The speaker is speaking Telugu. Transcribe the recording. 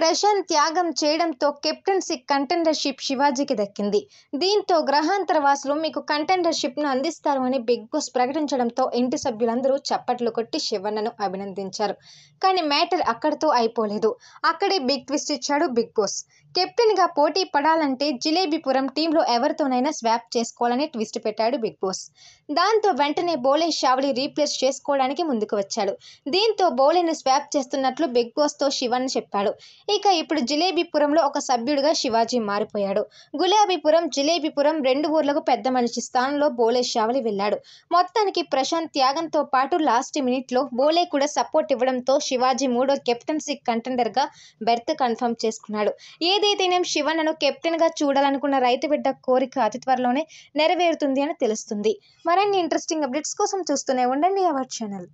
ప్రశాంత్ త్యాగం చేయడంతో కెప్టెన్సీ కంటెండర్షిప్ శివాజీకి దక్కింది దీంతో గ్రహాంతర వాసులు మీకు కంటెండర్షిప్ను అందిస్తారు అని బిగ్ బాస్ ప్రకటించడంతో ఇంటి సభ్యులందరూ చప్పట్లు కొట్టి శివన్నను అభినందించారు కానీ మ్యాటర్ అక్కడితో అయిపోలేదు అక్కడే బిగ్ ట్విస్ట్ ఇచ్చాడు బిగ్ బాస్ కెప్టెన్గా పోటీ పడాలంటే జిలేబీపురం టీంలో ఎవరితోనైనా స్వాప్ చేసుకోవాలని ట్విస్ట్ పెట్టాడు బిగ్ బాస్ దాంతో వెంటనే బోలే షావళి రీప్లేస్ చేసుకోవడానికి ముందుకు వచ్చాడు దీంతో బోలేను స్వాప్ చేస్తున్నట్లు బిగ్ బాస్తో శివన్ చెప్పాడు ఇక ఇప్పుడు జిలేబీపురంలో ఒక సభ్యుడిగా శివాజీ మారిపోయాడు గులాబీపురం జిలేబీపురం రెండు ఊర్లకు పెద్ద మనిషి స్థానంలో బోలే షావళి వెళ్ళాడు మొత్తానికి ప్రశాంత్ త్యాగంతో పాటు లాస్ట్ మినిట్లో బోలే కూడా సపోర్ట్ ఇవ్వడంతో శివాజీ మూడో కెప్టెన్సీ కంటెండర్గా బెర్త్ కన్ఫర్మ్ చేసుకున్నాడు ఏది శివన్ను శివన్నను గా చూడాలనుకున్న రైతు బిడ్డ కోరిక అతి త్వరలోనే నెరవేరుతుంది అని తెలుస్తుంది మరిన్ని ఇంట్రెస్టింగ్ అప్డేట్స్ కోసం చూస్తూనే ఉండండి అవర్ ఛానల్